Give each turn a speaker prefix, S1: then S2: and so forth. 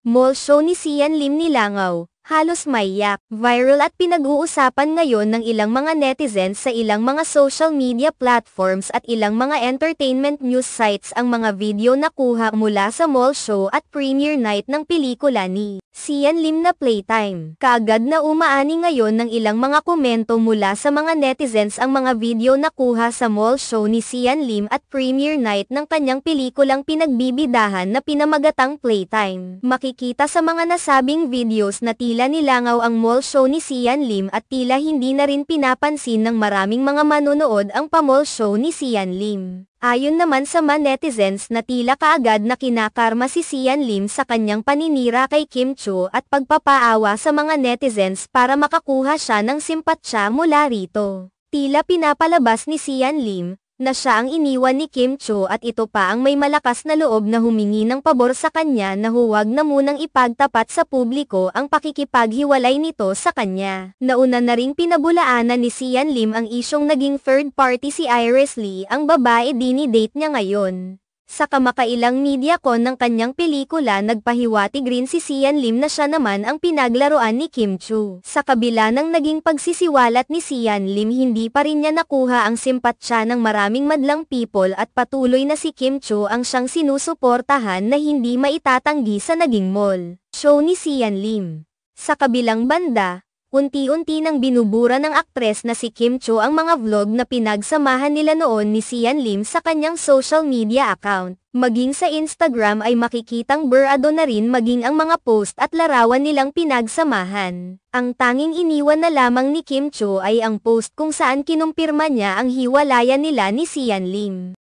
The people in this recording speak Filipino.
S1: Mall show ni Sian Lim ni Langaw, halos mayak, viral at pinag-uusapan ngayon ng ilang mga netizens sa ilang mga social media platforms at ilang mga entertainment news sites ang mga video na kuha mula sa mall show at premiere night ng pelikula ni Si Yan Lim na playtime. Kaagad na umaani ngayon ng ilang mga komento mula sa mga netizens ang mga video na kuha sa mall show ni Si Yan Lim at premiere night ng kanyang pelikulang pinagbibidahan na pinamagatang playtime. Makikita sa mga nasabing videos na tila nilangaw ang mall show ni Si Yan Lim at tila hindi na rin pinapansin ng maraming mga manonood ang pa-mall show ni Si Yan Lim. Ayon naman sa mga netizens na tila kaagad na kinakarma si Sian Lim sa kanyang paninira kay Kim Cho at pagpapaawa sa mga netizens para makakuha siya ng simpatsya mula rito. Tila pinapalabas ni Sian Lim, na siya ang iniwan ni Kim Cho at ito pa ang may malakas na loob na humingi ng pabor sa kanya na huwag na munang ipagtapat sa publiko ang pakikipaghiwalay nito sa kanya. Nauna na ring pinabulaanan ni Sian Lim ang isyong naging third party si Iris Lee ang babae dinidate niya ngayon. Sa kamakailang media con ng kanyang pelikula nagpahiwatig rin si Sian Lim na siya naman ang pinaglaruan ni Kim Chu. Sa kabila ng naging pagsisiwalat ni Sian Lim hindi pa rin niya nakuha ang simpatsya ng maraming madlang people at patuloy na si Kim Chu ang siyang sinusuportahan na hindi maitatanggi sa naging mall. Show ni Sian Lim. Sa kabilang banda, Unti-unti nang binubura ng aktres na si Kim Cho ang mga vlog na pinagsamahan nila noon ni Sian Lim sa kanyang social media account. Maging sa Instagram ay makikitang burado na rin maging ang mga post at larawan nilang pinagsamahan. Ang tanging iniwan na lamang ni Kim Cho ay ang post kung saan kinumpirma niya ang hiwalayan nila ni Sian Lim.